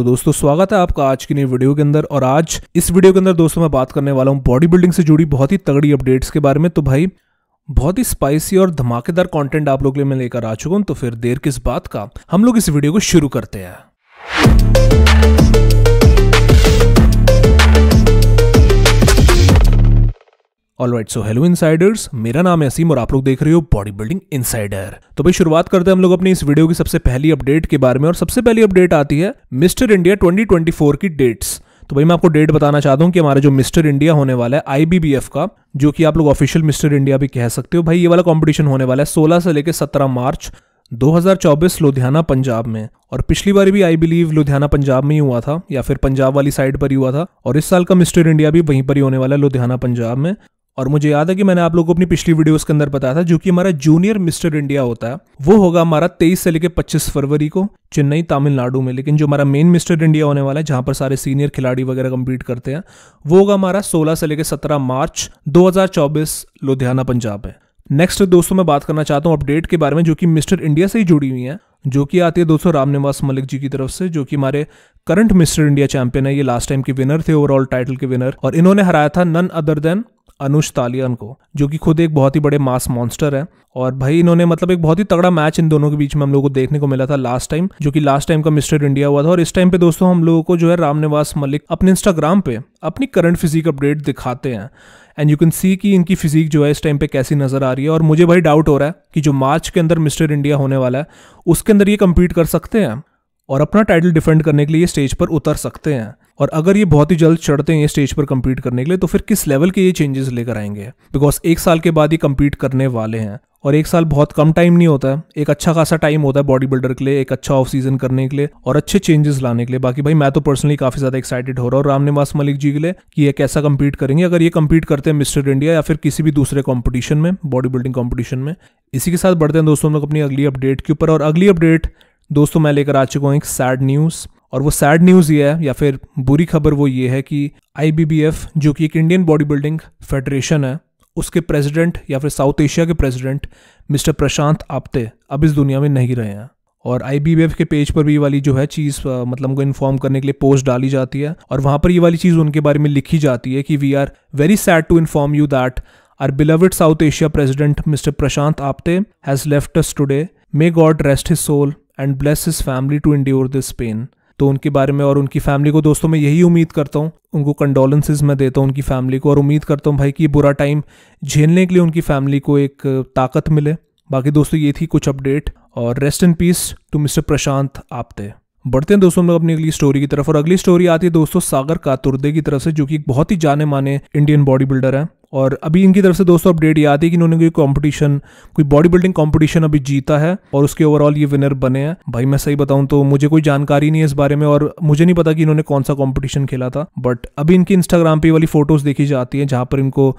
तो दोस्तों स्वागत है आपका आज की नई वीडियो के अंदर और आज इस वीडियो के अंदर दोस्तों मैं बात करने वाला हूँ बॉडी बिल्डिंग से जुड़ी बहुत ही तगड़ी अपडेट्स के बारे में तो भाई बहुत ही स्पाइसी और धमाकेदार कंटेंट आप लोग लिए मैं लेकर आ चुका हूँ तो फिर देर किस बात का हम लोग इस वीडियो को शुरू करते हैं राइट सो हेलो इनसाइडर्स मेरा नाम असीम और आप लोग देख रहे हो बॉडी बिल्डिंग इनसाइडर तो भाई शुरुआत करते हैं हम लोग अपनी इस वीडियो की सबसे पहली अपडेट के बारे में और सबसे पहली अपडेट आती है मिस्टर इंडिया 2024 की डेट्स तो भाई मैं आपको डेट बताना चाहता हूँ कि हमारा जो मिस्टर इंडिया होने वाला है आईबीबीएफ का जो कि आप लोग ऑफिशियल मिस्टर इंडिया भी कह सकते हो भाई ये वाला कॉम्पिटिशन होने वाला है सोलह से लेकर सत्रह मार्च 2024 लुधियाना पंजाब में और पिछली बार भी आई बिलीव लुधियाना पंजाब में ही हुआ था या फिर पंजाब वाली साइड पर ही हुआ था और इस साल का मिस्टर इंडिया भी वहीं पर ही होने वाला है लुधियाना पंजाब में और मुझे याद है कि मैंने आप लोगों को अपनी पिछली वीडियोस के अंदर बताया था जो कि हमारा जूनियर मिस्टर इंडिया होता है वो होगा हमारा 23 से लेकर 25 फरवरी को चेन्नई तमिलनाडु में लेकिन जो हमारा मेन मिस्टर इंडिया होने वाला है जहां पर सारे सीनियर खिलाड़ी वगैरह कम्पीट करते हैं वो होगा हमारा सोलह से लेकर सत्रह मार्च दो लुधियाना पंजाब है नेक्स्ट दोस्तों मैं बात करना चाहता हूँ अपडेट के बारे में जो कि मिस्टर इंडिया से ही जुड़ी हुई है जो कि आती है दोस्तों रामनिवास मलिक जी की तरफ से जो कि हमारे करंट मिस्टर इंडिया चैंपियन है ये लास्ट टाइम के विनर थे ओवरऑल टाइटल के विनर और इन्होंने हराया था नन अदर देन अनुष तालियन को जो कि खुद एक बहुत ही बड़े मास मॉन्स्टर है और भाई इन्होंने मतलब एक बहुत ही तगड़ा मैच इन दोनों के बीच में हम लोग को देखने को मिला था लास्ट टाइम जो कि लास्ट टाइम का मिस्टर इंडिया हुआ था और इस टाइम पे दोस्तों हम लोगों को जो है रामनिवास मलिक अपने इंस्टाग्राम पे अपनी करंट फिजिक अपडेट दिखाते हैं एंड यू कैन सी कि इनकी फिजिक जो है इस टाइम पे कैसी नजर आ रही है और मुझे भाई डाउट हो रहा है कि जो मार्च के अंदर मिस्टर इंडिया होने वाला है उसके अंदर ये कम्पीट कर सकते हैं और अपना टाइटल डिफेंड करने के लिए स्टेज पर उतर सकते हैं और अगर ये बहुत ही जल्द चढ़ते हैं स्टेज पर कम्पीट करने के लिए तो फिर किस लेवल के ये चेंजेस लेकर आएंगे बिकॉज एक साल के बाद ये कम्पीट करने वाले हैं और एक साल बहुत कम टाइम नहीं होता है एक अच्छा खासा टाइम होता है बॉडी बिल्डर के लिए एक अच्छा ऑफ सीजन करने के लिए और अच्छे चेंजेस लाने के लिए बाकी भाई मैं तो पर्सनली काफी ज्यादा एक्साइटेड हो रहा हूँ राम निवास मलिक जी के लिए कि ये कैसा कम्पीट करेंगे अगर ये कम्पीट करते हैं मिस्टर इंडिया या फिर किसी भी दूसरे कॉम्पिटिशन में बॉडी बिल्डिंग कॉम्पिटिशन में इसी के साथ बढ़ते हैं दोस्तों हम लोग अपनी अगली अपडेट के ऊपर और अगली अपडेट दोस्तों मैं लेकर आ चुका हूँ एक सैड न्यूज़ और वो सैड न्यूज़ ये है या फिर बुरी खबर वो ये है कि आई जो कि एक इंडियन बॉडी बिल्डिंग फेडरेशन है उसके प्रेसिडेंट या फिर साउथ एशिया के प्रेसिडेंट मिस्टर प्रशांत आप्ते अब इस दुनिया में नहीं रहे हैं और आई बी के पेज पर भी ये वाली जो है चीज़ मतलब उनको इन्फॉर्म करने के लिए पोस्ट डाली जाती है और वहाँ पर ये वाली चीज़ उनके बारे में लिखी जाती है कि we are very sad to inform you that our beloved South Asia president mister Prashant Apte has left us today may God rest his soul and bless his family to endure this pain तो उनके बारे में और उनकी family को दोस्तों मैं यही उम्मीद करता हूँ उनको कंडोलेंसेज मैं देता हूँ उनकी फैमिली को और उम्मीद करता हूँ भाई कि बुरा टाइम झेलने के लिए उनकी फैमिली को एक ताकत मिले बाकी दोस्तों ये थी कुछ अपडेट और rest in peace to mister Prashant Apte बढ़ते हैं दोस्तों हम लोग अपनी अगली स्टोरी की तरफ और अगली स्टोरी आती है दोस्तों सागर कातुर्दे की तरफ से जो कि एक बहुत ही जाने माने इंडियन बॉडी बिल्डर हैं और अभी इनकी तरफ से दोस्तों अपडेट ये आती है कि इन्होंने कोई कंपटीशन कोई बॉडी बिल्डिंग कॉम्पिटिशन अभी जीता है और उसके ओवरऑल ये विनर बने हैं भाई मैं सही बताऊं तो मुझे कोई जानकारी नहीं है इस बारे में और मुझे नहीं पता कि इन्होंने कौन सा कॉम्पिटिशन खेला था बट अभी इनकी इंस्टाग्राम पे वाली फोटोज देखी जाती है जहाँ पर इनको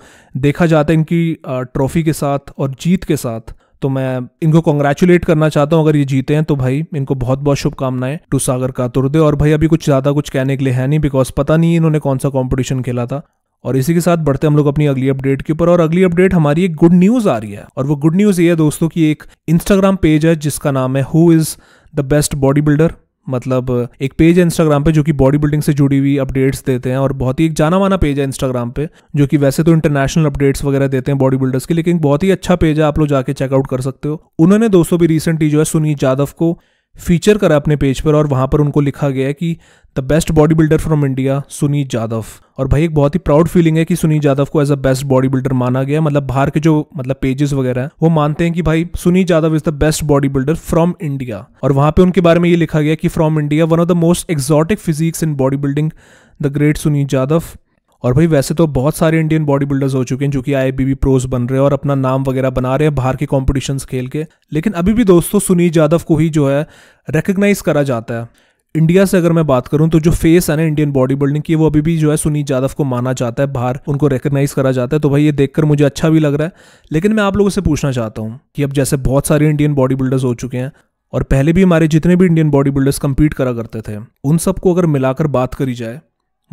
देखा जाता है इनकी ट्रॉफी के साथ और जीत के साथ तो मैं इनको कॉन्ग्रेचुलेट करना चाहता हूँ अगर ये जीते हैं तो भाई इनको बहुत बहुत शुभकामनाएं टू सागर कातुर्दे और भाई अभी कुछ ज़्यादा कुछ कहने के लिए है नहीं बिकॉज पता नहीं इन्होंने कौन सा कॉम्पिटिशन खेला था और इसी के साथ बढ़ते हम लोग अपनी अगली अपडेट के ऊपर और अगली अपडेट हमारी एक गुड न्यूज आ रही है और वो गुड न्यूज ये है दोस्तों की एक इंस्टाग्राम पेज है जिसका नाम है who is the best bodybuilder मतलब एक पेज है इंस्टाग्राम पे जो कि बॉडी बिल्डिंग से जुड़ी हुई अपडेट्स देते हैं और बहुत ही एक जाना माना पेज है इंस्टाग्राम पे जो कि वैसे तो इंटरनेशनल अपडेट्स वगैरह देते हैं बॉडी बिल्डर्स के लेकिन बहुत ही अच्छा पेज है आप लोग जाके चेकआउट कर सकते हो उन्होंने दोस्तों भी रिसेंटली जो है सुनील यादव को फीचर करा अपने पेज पर और वहाँ पर उनको लिखा गया है कि the best bodybuilder from India Sunit Yadav और भाई एक बहुत ही प्राउड फीलिंग है कि सुनीत यादव को as a best bodybuilder माना गया मतलब बाहर के जो मतलब पेजेस वगैरह हैं वो मानते हैं कि भाई Sunit Yadav is the best bodybuilder from India और वहाँ पर उनके बारे में ये लिखा गया कि from India one of the most exotic physiques in bodybuilding the great Sunit Yadav और भाई वैसे तो बहुत सारे इंडियन बॉडी बिल्डर्स हो चुके हैं जो कि आई बी प्रोज बन रहे हैं और अपना नाम वगैरह बना रहे हैं बाहर के कॉम्पिटिशन खेल के लेकिन अभी भी दोस्तों सुनील यादव को ही जो है रिकग्नाइज करा जाता है इंडिया से अगर मैं बात करूं तो जो फेस है ना इंडियन बॉडी बिल्डिंग की वो अभी भी जो है सुनील यादव को माना जाता है बाहर उनको रिकग्नाइज करा जाता है तो भाई ये देखकर मुझे अच्छा भी लग रहा है लेकिन मैं आप लोगों से पूछना चाहता हूँ कि अब जैसे बहुत सारे इंडियन बॉडी बिल्डर्स हो चुके हैं और पहले भी हमारे जितने भी इंडियन बॉडी बिल्डर्स कम्पीट करा करते थे उन सबको अगर मिलाकर बात करी जाए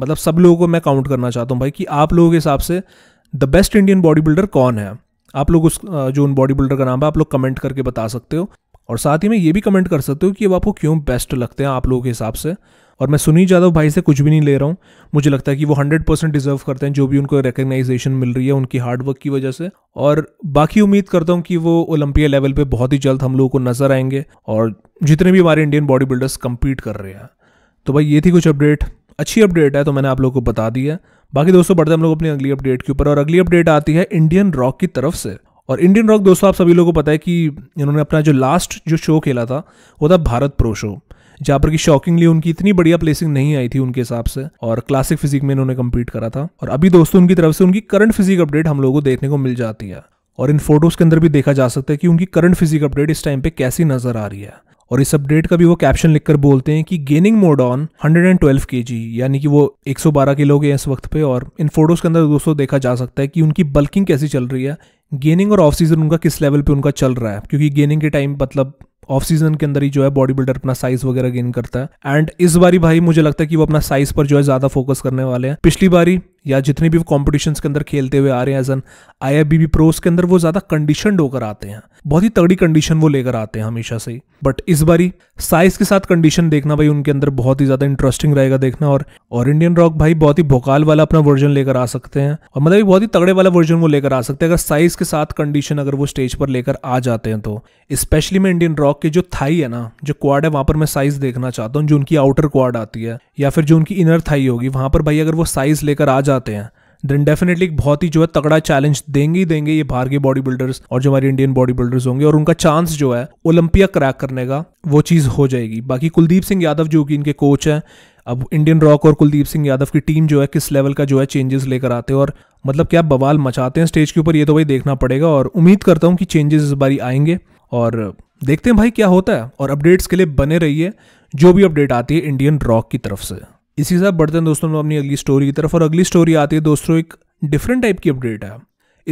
मतलब सब लोगों को मैं काउंट करना चाहता हूँ भाई कि आप लोगों के हिसाब से the best Indian bodybuilder कौन है आप लोग उस जो उन बॉडी बिल्डर का नाम है आप लोग कमेंट करके बता सकते हो और साथ ही में ये भी कमेंट कर सकते हो कि अब आपको क्यों बेस्ट लगते हैं आप लोगों के हिसाब से और मैं सुनील यादव भाई से कुछ भी नहीं ले रहा हूँ मुझे लगता है कि वो हंड्रेड परसेंट डिजर्व करते हैं जो भी उनको रिकग्नाइजेशन मिल रही है उनकी हार्डवर्क की वजह से और बाकी उम्मीद करता हूँ कि वो ओलंपिया लेवल पर बहुत ही जल्द हम लोगों को नजर आएंगे और जितने भी हमारे इंडियन बॉडी बिल्डर्स कम्पीट कर रहे हैं तो भाई ये थी कुछ अपडेट अच्छी अपडेट है तो मैंने आप लोग को बता दी है बाकी दोस्तों बढ़ते हम लोग अपनी अगली अपडेट के ऊपर और अगली अपडेट आती है इंडियन रॉक की तरफ से और इंडियन रॉक दोस्तों आप सभी लोगों को पता है कि इन्होंने अपना जो लास्ट जो शो खेला था वो था भारत प्रो शो जहाँ पर कि शॉकिंगली उनकी इतनी बढ़िया प्लेसिंग नहीं आई थी उनके हिसाब से और क्लासिक फिजिक में इन्होंने कम्पीट करा था और अभी दोस्तों उनकी तरफ से उनकी करंट फिजिक अपडेट हम लोगों को देखने को मिल जाती है और इन फोटोज के अंदर भी देखा जा सकता है कि उनकी करंट फिजिक अपडेट इस टाइम पे कैसी नजर आ रही है और इस अपडेट का भी वो कैप्शन लिखकर बोलते हैं कि गेनिंग मोड ऑन 112 जी यानी कि वो 112 किलो के हैं इस वक्त पे और इन फोटोज के अंदर दोस्तों देखा जा सकता है कि उनकी बल्किंग कैसी चल रही है गेनिंग और ऑफ सीजन उनका किस लेवल पे उनका चल रहा है क्योंकि गेनिंग के टाइम मतलब ऑफ सीजन के अंदर ही जो है बॉडी बिल्डर अपना साइज वगैरह गेन करता है एंड इस बारी भाई मुझे लगता है कि वो अपना साइज पर जो है ज्यादा फोकस करने वाले हैं पिछली बारी या जितने भी कॉम्पिटिशन के अंदर खेलते हुए आ रहे हैं as an I F BB pros के अंदर वो ज्यादा कंडीशन होकर आते हैं बहुत ही तगड़ी कंडीशन वो लेकर आते हैं हमेशा से बट इस इस बारी साइज के साथ कंडीशन देखना भाई उनके अंदर बहुत ही ज्यादा इंटरेस्टिंग रहेगा देखना और और इंडियन रॉक भाई बहुत ही भोकाल वाला अपना वर्जन लेकर आ सकते हैं और मतलब बहुत ही तगड़े वाला वर्जन वो लेकर आ सकते हैं अगर साइज के साथ कंडीशन अगर वो स्टेज पर लेकर आ जाते हैं तो स्पेशली मैं इंडियन रॉक के जो थाई है ना जो क्वाड है वहां पर मैं साइज देखना चाहता हूँ जो उनकी आउटर क्वाड आती है या फिर जो उनकी इनर थाई होगी वहां पर भाई अगर वो साइज लेकर आ जाते हैं देन डेफिनेटली बहुत ही जो है तगड़ा चैलेंज देंगे ही देंगे ये बाहर के बॉडी बिल्डर्स और जो हमारे इंडियन बॉडी बिल्डर्स होंगे और उनका चांस जो है ओलंपिया क्रैक करने का वो चीज़ हो जाएगी बाकी कुलदीप सिंह यादव जो कि इनके कोच हैं अब इंडियन रॉक और कुलदीप सिंह यादव की टीम जो है किस लेवल का जो है चेंजेस लेकर आते हैं और मतलब क्या बवाल मचाते हैं स्टेज के ऊपर ये तो भाई देखना पड़ेगा और उम्मीद करता हूँ कि चेंजेस इस बारी आएंगे और देखते हैं भाई क्या होता है और अपडेट्स के लिए बने रहिए जो भी अपडेट आती है इंडियन रॉक की तरफ से इसी के साथ बढ़ते हैं दोस्तों हम अपनी अगली स्टोरी की तरफ और अगली स्टोरी आती है दोस्तों एक डिफरेंट टाइप की अपडेट है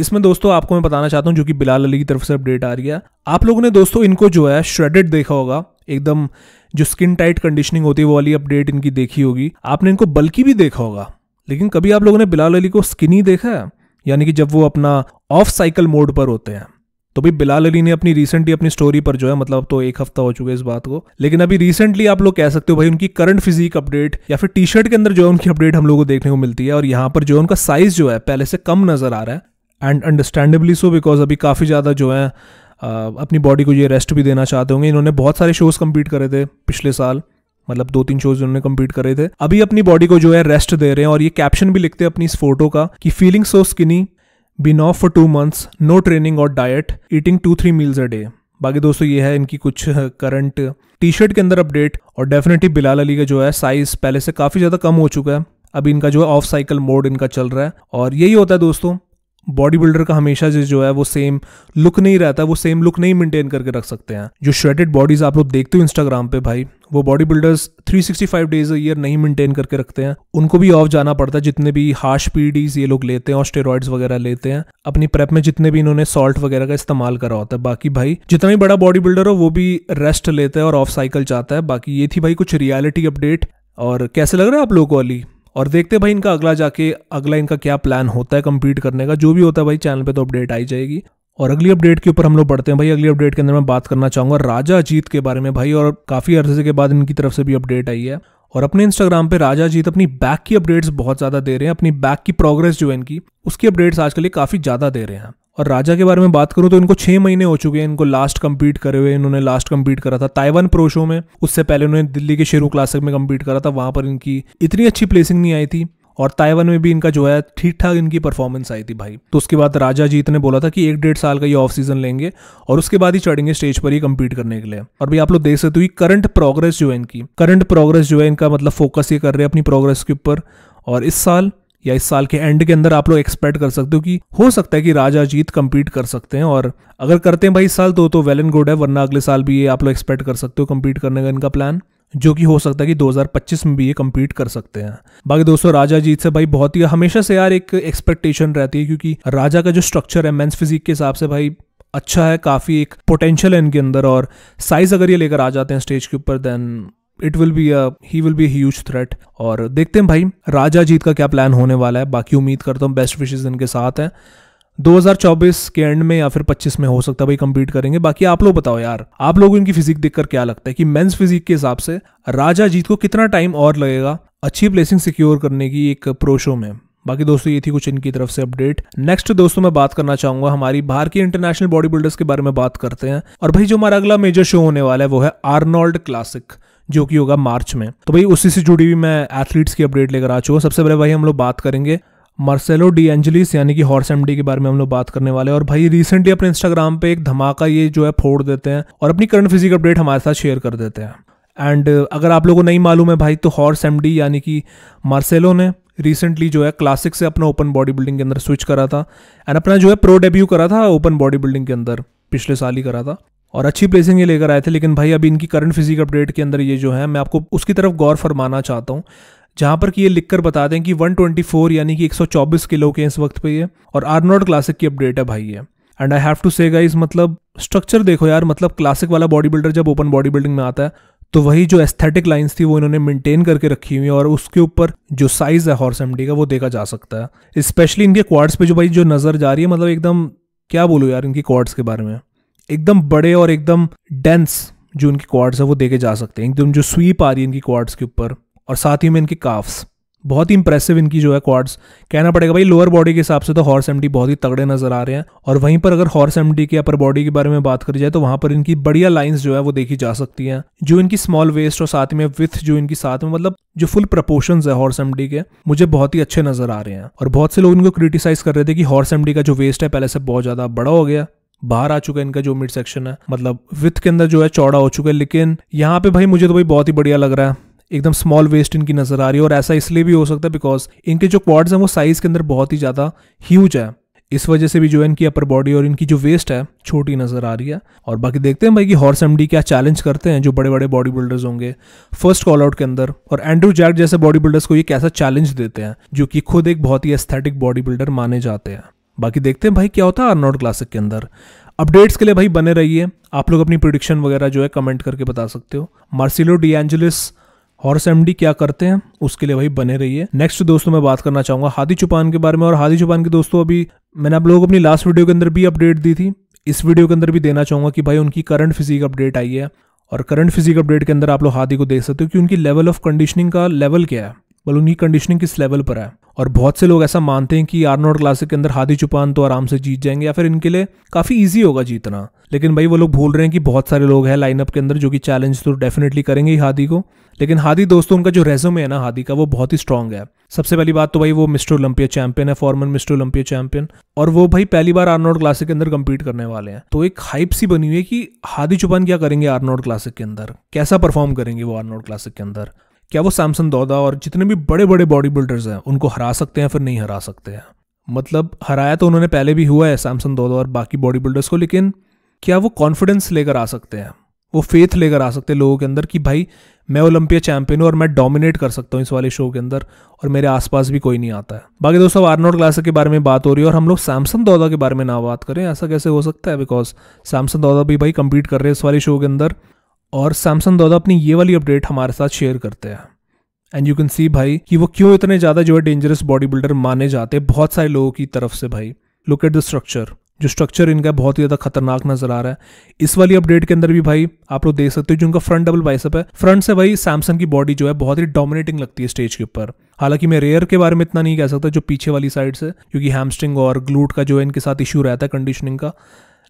इसमें दोस्तों आपको मैं बताना चाहता हूँ जो कि बिलाल अली की तरफ से अपडेट आ रही है आप लोगों ने दोस्तों इनको जो है श्रेडेड देखा होगा एकदम जो स्किन टाइट कंडीशनिंग होती है वो वाली अपडेट इनकी देखी होगी आपने इनको बल्कि भी देखा होगा लेकिन कभी आप लोगों ने बिलाल अली को स्किनी देखा है यानी कि जब वो अपना ऑफ साइकिल मोड पर होते हैं तो भाई बिलाल अली ने अपनी रिसेंटली अपनी स्टोरी पर जो है मतलब तो एक हफ्ता हो चुका है इस बात को लेकिन अभी रिसेंटली आप लोग कह सकते हो भाई उनकी करंट फिजिक अपडेट या फिर टी शर्ट के अंदर जो है उनकी अपडेट हम लोग को देखने को मिलती है और यहाँ पर जो है उनका साइज जो है पहले से कम नजर आ रहा है एंड अंडरस्टैंडेबली सो बिकॉज अभी काफ़ी ज़्यादा जो है अपनी बॉडी को ये रेस्ट भी देना चाहते होंगे इन्होंने बहुत सारे शोज़ कम्पीट करे थे पिछले साल मतलब दो तीन शोज उन्होंने कम्पीट करे थे अभी अपनी बॉडी को जो है रेस्ट दे रहे हैं और ये कैप्शन भी लिखते हैं अपनी इस फोटो का कि feeling so skinny been off for two months no training और diet eating two three meals a day बाकी दोस्तों ये है इनकी कुछ करंट टी शर्ट के अंदर अपडेट और डेफिनेटली बिलाल अली का जो है साइज पहले से काफ़ी ज़्यादा कम हो चुका है अभी इनका जो है ऑफ साइकिल मोड इनका चल रहा है और यही होता है दोस्तों बॉडी बिल्डर का हमेशा जो है वो सेम लुक नहीं रहता है वो सेम लुक नहीं मेंटेन करके रख सकते हैं जो श्रेडेड बॉडीज आप लोग देखते हो इंस्टाग्राम पे भाई वो बॉडी बिल्डर्स 365 डेज ईयर नहीं मेंटेन करके रखते हैं उनको भी ऑफ जाना पड़ता है जितने भी हार्श पीडीज ये लोग लेते हैं और स्टेरॉइड्स वगैरह लेते हैं अपनी प्रेप में जितने भी इन्होंने सॉल्ट वगैरह का इस्तेमाल करा होता है बाकी भाई जितना भी बड़ा बॉडी बिल्डर हो वो भी रेस्ट लेता है और ऑफ साइकिल जाता है बाकी ये थी भाई कुछ रियालिटी अपडेट और कैसे लग रहा है आप लोगों को अली और देखते भाई इनका अगला जाके अगला इनका क्या प्लान होता है कम्पीट करने का जो भी होता है भाई चैनल पे तो अपडेट आई जाएगी और अगली अपडेट के ऊपर हम लोग बढ़ते हैं भाई अगली अपडेट के अंदर मैं बात करना चाहूंगा राजा अजीत के बारे में भाई और काफ़ी अर्जे के बाद इनकी तरफ से भी अपडेट आई है और अपने इंस्टाग्राम पे राजा जीत अपनी बैक की अपडेट्स बहुत ज़्यादा दे रहे हैं अपनी बैक की प्रोग्रेस जो है इनकी उसकी अपडेट्स आजकल काफ़ी ज़्यादा दे रहे हैं और राजा के बारे में बात करूं तो इनको छह महीने हो चुके हैं इनको लास्ट कम्पीट करे हुए इन्होंने लास्ट कम्पीट करा था ताइवान प्रोशो में उससे पहले उन्होंने दिल्ली के शेरू क्लासिक में कम्पीट करा था वहां पर इनकी इतनी अच्छी प्लेसिंग नहीं आई थी और ताइवान में भी इनका जो है ठीक ठाक इनकी परफॉर्मेंस आई थी भाई तो उसके बाद राजा जीत ने बोला था कि एक डेढ़ साल का ये ऑफ सीजन लेंगे और उसके बाद ही चढ़ेंगे स्टेज पर ही कम्पीट करने के लिए और भाई आप लोग देख सकते हो करंट प्रोग्रेस जो है इनकी करंट प्रोग्रेस जो है इनका मतलब फोकस ये कर रहे हैं अपनी प्रोग्रेस के ऊपर और इस साल या इस साल के एंड के अंदर आप लोग एक्सपेक्ट कर सकते हो कि हो सकता है कि राजा जीत कम्पीट कर सकते हैं और अगर करते हैं भाई इस साल तो तो वेल एंड गुड है वरना अगले साल भी ये आप लोग एक्सपेक्ट कर सकते हो कम्पीट करने का इनका प्लान जो कि हो सकता है कि 2025 में भी ये कम्पीट कर सकते हैं बाकी दोस्तों राजा जीत से भाई बहुत ही हमेशा से यार एक एक्सपेक्टेशन रहती है क्योंकि राजा का जो स्ट्रक्चर है मेंस फिजिक के हिसाब से भाई अच्छा है काफ़ी एक पोटेंशियल है इनके अंदर और साइज अगर ये लेकर आ जाते हैं स्टेज के ऊपर then it will be he will be huge threat और देखते हैं भाई राजा जीत का क्या प्लान होने वाला है बाकी उम्मीद करता हूँ बेस्ट विशेज इनके साथ हैं 2024 के एंड में या फिर 25 में हो सकता है भाई कम्पीट करेंगे बाकी आप लोग बताओ यार आप लोग इनकी फिजिक देखकर क्या लगता है कि मेंस फिजिक के हिसाब से राजा जीत को कितना टाइम और लगेगा अच्छी प्लेसिंग सिक्योर करने की एक प्रो शो में बाकी दोस्तों ये थी कुछ इनकी तरफ से अपडेट नेक्स्ट दोस्तों मैं बात करना चाहूंगा हमारी भारतीय इंटरनेशनल बॉडी बिल्डर्स के बारे में बात करते हैं और भाई जो हमारा अगला मेजर शो होने वाला है वो है आर्नोल्ड क्लासिक जो कि होगा मार्च में तो भाई उसी से जुड़ी हुई मैं एथलीट्स की अपडेट लेकर आ चुका सबसे पहले भाई हम लोग बात करेंगे मार्सेलो डी एंजलिस यानी कि हॉर्स एमडी के बारे में हम लोग बात करने वाले हैं और भाई रिसेंटली अपने इंस्टाग्राम पे एक धमाका ये जो है फोड़ देते हैं और अपनी करंट फिजिक अपडेट हमारे साथ शेयर कर देते हैं एंड uh, अगर आप लोगों को नहीं मालूम है भाई तो हॉर्स एमडी यानी कि मार्सेलो ने रिसेंटली जो है क्लासिक से अपना ओपन बॉडी बिल्डिंग के अंदर स्विच करा था एंड अपना जो है प्रो डेब्यू करा था ओपन बॉडी बिल्डिंग के अंदर पिछले साल ही करा था और अच्छी प्लेसिंग ये लेकर आए थे लेकिन भाई अभी इनकी करंट फिजिक अपडेट के अंदर ये जो है मैं आपको उसकी तरफ गौर फरमाना चाहता हूँ जहाँ पर कि ये लिखकर बता दें कि 124 यानी कि 124 किलो के इस वक्त पे ये और आर्नोड क्लासिक की अपडेट है भाई ये and I have to say guys मतलब स्ट्रक्चर देखो यार मतलब क्लासिक वाला बॉडी बिल्डर जब ओपन बॉडी बिल्डिंग में आता है तो वही जो एस्थेटिक लाइंस थी वो इन्होंने मेंटेन करके रखी हुई है और उसके ऊपर जो साइज है हॉर्स एमडी का वो देखा जा सकता है स्पेशली इनके क्वार्ड्स पे जो भाई जो नजर जा रही है मतलब एकदम क्या बोलो यार इनकी क्वार्ड्स के बारे में एकदम बड़े और एकदम डेंस जो इनकी क्वार्ड्स है वो देखे जा सकते हैं एकदम जो स्वीप आ रही है इनकी क्वार्ड्स के ऊपर और साथ ही में इनके काफ्स बहुत ही इंप्रेसिव इनकी जो है क्वार्ड्स कहना पड़ेगा भाई लोअर बॉडी के हिसाब से तो हॉर्स एमडी बहुत ही तगड़े नजर आ रहे हैं और वहीं पर अगर हॉर्स एमडी के अपर बॉडी के बारे में बात करी जाए तो वहां पर इनकी बढ़िया लाइंस जो है वो देखी जा सकती हैं जो इनकी स्मॉल वेस्ट और साथ में विथ जो इनकी साथ में मतलब जो फुल प्रपोर्शन है हॉर्स एमडी के मुझे बहुत ही अच्छे नजर आ रहे हैं और बहुत से लोग इनको क्रिटिसाइज कर रहे थे कि हॉर्स एमडी का जो वेस्ट है पहले से बहुत ज्यादा बड़ा हो गया बाहर आ चुका है इनका जो मिड सेक्शन है मतलब विथ के अंदर जो है चौड़ा हो चुका है लेकिन यहाँ पे भाई मुझे तो भाई बहुत ही बढ़िया लग रहा है एकदम स्मॉल वेस्ट इनकी नजर आ रही है और ऐसा इसलिए भी हो सकता है बिकॉज इनके जो क्वार्स हैं वो साइज के अंदर बहुत ही ज़्यादा ह्यूज है इस वजह से भी जो है इनकी अपर बॉडी और इनकी जो वेस्ट है छोटी नजर आ रही है और बाकी देखते हैं भाई कि हॉर्स एमडी क्या चैलेंज करते हैं जो बड़े बड़े बॉडी बिल्डर्स होंगे फर्स्ट कॉल आउट के अंदर और एंड्रू जैक जैसे बॉडी बिल्डर्स को ये कैसा चैलेंज देते हैं जो कि खुद एक बहुत ही एस्थेटिक बॉडी बिल्डर माने जाते हैं बाकी देखते हैं भाई क्या होता है अर्नॉट क्लासिक के अंदर अपडेट्स के लिए भाई बने रहिए आप लोग अपनी प्रोडिक्शन वगैरह जो है कमेंट करके बता सकते हो Marcelo De Angelis horse MD क्या करते हैं उसके लिए भाई बने रहिए नेक्स्ट दोस्तों मैं बात करना चाहूंगा हादी चुपान के बारे में और हादी चुपान के दोस्तों अभी मैंने आप लोगों को अपनी लास्ट वीडियो के अंदर भी अपडेट दी थी इस वीडियो के अंदर भी देना चाहूंगा कि भाई उनकी करंट फिजिक अपडेट आई है और करंट फिजिक अपडेट के अंदर आप लोग हादी को देख सकते हो कि उनकी लेवल ऑफ कंडीशनिंग का लेवल क्या है बल्कि उनकी कंडीशनिंग किस लेवल पर है और बहुत से लोग ऐसा मानते हैं कि आर नॉट क्लासिक के अंदर हादी चुपान तो आराम से जीत जाएंगे या फिर इनके लिए काफ़ी ईजी होगा जीतना लेकिन भाई वो लोग भूल रहे हैं कि बहुत सारे लोग हैं लाइनअप के अंदर जो कि चैलेंज तो डेफिनेटली करेंगे ही हादी को लेकिन हादी दोस्तों उनका जो रेजोमे है ना हादी का वो बहुत ही स्ट्रांग है सबसे पहली बात तो भाई वो मिस्टर ओलंपिया चैंपियन है फॉर्मर मिस्टर ओलंपिया चैंपियन और वो भाई पहली बार आर्नोड क्लासिक के अंदर कम्पीट करने वाले हैं तो एक हाइप सी बनी हुई है कि हादी चुपान क्या करेंगे आर्नोड क्लासिक के अंदर कैसा परफॉर्म करेंगे वो आर्नोड क्लासिक के अंदर क्या वो सैमसन दौदा और जितने भी बड़े बड़े बॉडी बिल्डर्स हैं उनको हरा सकते हैं फिर नहीं हरा सकते हैं मतलब हराया तो उन्होंने पहले भी हुआ है सैमसन दौदा और बाकी बॉडी बिल्डर्स को लेकिन क्या वो कॉन्फिडेंस लेकर आ सकते हैं वो फेथ लेकर आ सकते हैं लोगों के अंदर कि भाई मैं ओलंपिया चैंपियन हूँ और मैं डोमिनेट कर सकता हूँ इस वाले शो के अंदर और मेरे आसपास भी कोई नहीं आता है बाकी दोस्तों आर्नोड क्लासिक के बारे में बात हो रही है और हम लोग सैमसंग दौदा के बारे में ना बात करें ऐसा कैसे हो सकता है बिकॉज सैमसंग दौदा भी भाई कम्पीट कर रहे हैं इस वाले शो के अंदर और सैमसंग दादा अपनी ये वाली अपडेट हमारे साथ शेयर करते हैं एंड यू कैन सी भाई कि वो क्यों इतने ज़्यादा जो है डेंजरस बॉडी बिल्डर माने जाते हैं बहुत सारे लोगों की तरफ से भाई लुक एट द स्ट्रक्चर जो स्ट्रक्चर इनका बहुत ही ज़्यादा खतरनाक नजर आ रहा है इस वाली अपडेट के अंदर भी भाई आप लोग देख सकते हो जो उनका फ्रंट डबल बाइसअप है फ्रंट से भाई सैमसंग की बॉडी जो है बहुत ही डोमिनेटिंग लगती है स्टेज के ऊपर हालांकि मैं रेयर के बारे में इतना नहीं कह सकता जो पीछे वाली साइड से क्योंकि हैमस्ट्रिंग और ग्लूट का जो है इनके साथ इशू रहता है कंडीशनिंग का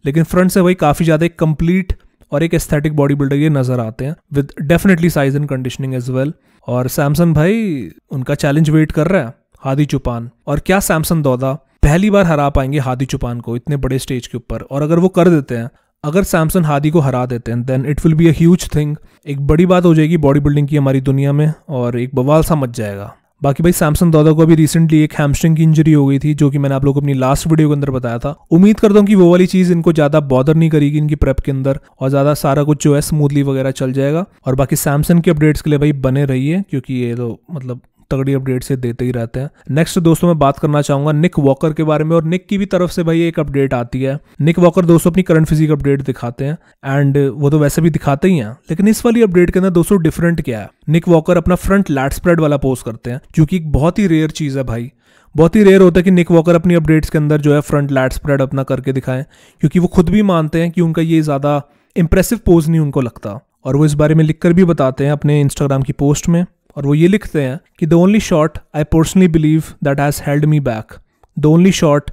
लेकिन फ्रंट से भाई काफ़ी ज़्यादा एक कंप्लीट और एक एस्थेटिक बॉडी बिल्डर ये नजर आते हैं with definitely size and conditioning as well और सैमसन भाई उनका चैलेंज वेट कर रहा है हादी चुपान और क्या सैमसन दौदा पहली बार हरा पाएंगे हादी चुपान को इतने बड़े स्टेज के ऊपर और अगर वो कर देते हैं अगर सैमसन हादी को हरा देते हैं then it will be a huge thing एक बड़ी बात हो जाएगी बॉडी बिल्डिंग की हमारी दुनिया में और एक बवाल सा मच जाएगा बाकी भाई सैमसन दादा को अभी रिसेंटली एक हैमस्ट्रिंग की इंजरी हो गई थी जो कि मैंने आप लोग को अपनी लास्ट वीडियो के अंदर बताया था उम्मीद करता हूँ कि वो वाली चीज इनको ज्यादा बॉदर नहीं करेगी इनकी प्रेप के अंदर और ज्यादा सारा कुछ जो है स्मूथली वगैरह चल जाएगा और बाकी सैमसंग के अपडेट्स के लिए भाई बने रहिए क्योंकि ये तो मतलब तगड़ी अपडेट से देते ही रहते हैं नेक्स्ट दोस्तों मैं बात करना चाहूंगा निक वॉकर के बारे में और निक की भी तरफ से भाई एक अपडेट आती है निक वॉकर दोस्तों अपनी करंट फिजिक अपडेट दिखाते हैं एंड वो तो वैसे भी दिखाते ही हैं लेकिन इस वाली अपडेट के अंदर दोस्तों डिफरेंट क्या है निक वॉकर अपना फ्रंट लैट स्प्रेड वाला पोस्ट करते हैं जो एक बहुत ही रेयर चीज़ है भाई बहुत ही रेयर होता है कि निक वॉकर अपनी अपडेट्स के अंदर जो है फ्रंट लैट स्प्रेड अपना करके दिखाएं क्योंकि वो खुद भी मानते हैं कि उनका ये ज़्यादा इंप्रेसिव पोज नहीं उनको लगता और वो इस बारे में लिखकर भी बताते हैं अपने इंस्टाग्राम की पोस्ट में और वो ये लिखते हैं कि the only shot I personally believe that has held me back the only shot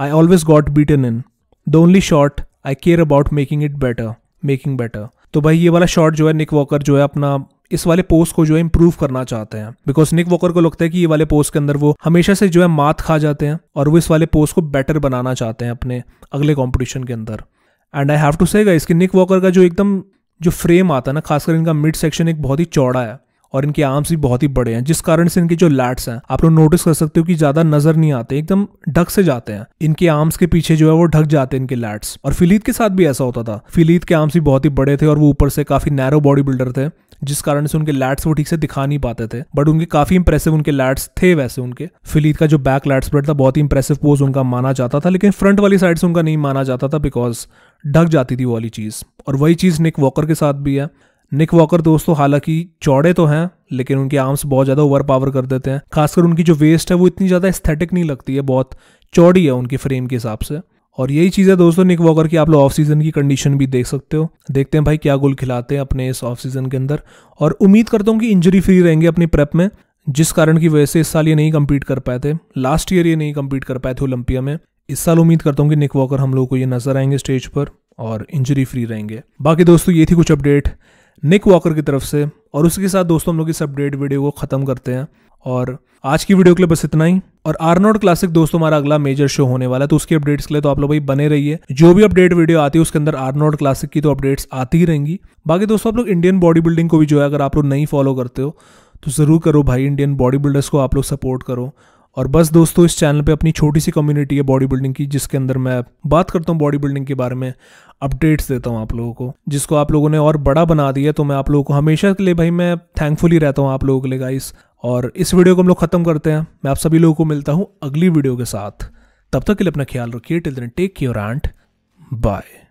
I always got beaten in the only shot I care about making it better making better तो भाई ये वाला शॉट जो है Nick walker जो है अपना इस वाले पोस्ट को जो है इम्प्रूव करना चाहते हैं बिकॉज निक वॉकर को लगता है कि ये वाले पोस्ट के अंदर वो हमेशा से जो है मात खा जाते हैं और वो इस वाले पोस्ट को बेटर बनाना चाहते हैं अपने अगले कॉम्पिटिशन के अंदर एंड आई हैव टू से निक वॉकर का जो एकदम जो फ्रेम आता है ना खासकर इनका मिड सेक्शन एक बहुत ही चौड़ा है और इनके आर्म्स भी बहुत ही बड़े हैं जिस कारण से इनके जो लैट्स हैं आप लोग नोटिस कर सकते हो कि ज्यादा नजर नहीं आते एकदम ढक से जाते हैं इनके आर्म्स के पीछे जो है वो ढक जाते हैं इनके लैट्स और फिलीद के साथ भी ऐसा होता था फिलीद के आर्म्स भी बहुत ही बड़े थे और वो ऊपर से काफी नैरो बॉडी बिल्डर थे जिस कारण से उनके लैट्स वो ठीक से दिखा नहीं पाते थे बट उनके काफी इंप्रेसिव उनके लैट्स थे वैसे उनके फिलीद का जो बैक लैट्स स्प्रेड था बहुत ही इंप्रेसिव पोज उनका माना जाता था लेकिन फ्रंट वाली साइड से उनका नहीं माना जाता था बिकॉज ढक जाती थी वो वाली चीज़ और वही चीज़ निक वॉकर के साथ भी है निक वॉकर दोस्तों हालांकि चौड़े तो हैं लेकिन उनके आर्म्स बहुत ज़्यादा ओवर पावर कर देते हैं खासकर उनकी जो वेस्ट है वो इतनी ज़्यादा एस्थेटिक नहीं लगती है बहुत चौड़ी है उनकी फ्रेम के हिसाब से और यही चीज़ है दोस्तों निक वॉकर की आप लोग ऑफ सीज़न की कंडीशन भी देख सकते हो देखते हैं भाई क्या गोल खिलाते हैं अपने इस ऑफ सीज़न के अंदर और उम्मीद करता हूँ कि इंजरी फ्री रहेंगे अपनी प्रेप में जिस कारण की वजह से इस साल ये नहीं कम्पीट कर पाए थे लास्ट ईयर ये नहीं कम्पीट कर पाए थे ओलंपिया में इस साल उम्मीद करता हूँ कि निक वॉकर हम लोग को ये नजर आएंगे स्टेज पर और इंजरी फ्री रहेंगे बाकी दोस्तों ये थी कुछ अपडेट निक वॉकर की तरफ से और उसके साथ दोस्तों हम लोग इस अपडेट वीडियो को ख़त्म करते हैं और आज की वीडियो के लिए बस इतना ही और आर्नोड क्लासिक दोस्तों हमारा अगला मेजर शो होने वाला है तो उसकी अपडेट्स के लिए तो आप लोग भाई बने रहिए जो भी अपडेट वीडियो आती है उसके अंदर आर्नोड क्लासिक की तो अपडेट्स आती ही रहेंगी बाकी दोस्तों आप लोग इंडियन बॉडी बिल्डिंग को भी जो है अगर आप लोग नहीं फॉलो करते हो तो ज़रूर करो भाई इंडियन बॉडी बिल्डर्स को आप लोग सपोर्ट करो और बस दोस्तों इस चैनल पे अपनी छोटी सी कम्युनिटी है बॉडी बिल्डिंग की जिसके अंदर मैं बात करता हूँ बॉडी बिल्डिंग के बारे में अपडेट्स देता हूँ आप लोगों को जिसको आप लोगों ने और बड़ा बना दिया तो मैं आप लोगों को हमेशा के लिए भाई मैं थैंकफुली रहता हूँ आप लोगों के लिए गाइस और इस वीडियो को हम लोग खत्म करते हैं मैं आप सभी लोगों को मिलता हूँ अगली वीडियो के साथ तब तक के लिए अपना ख्याल रखिए till then take your and bye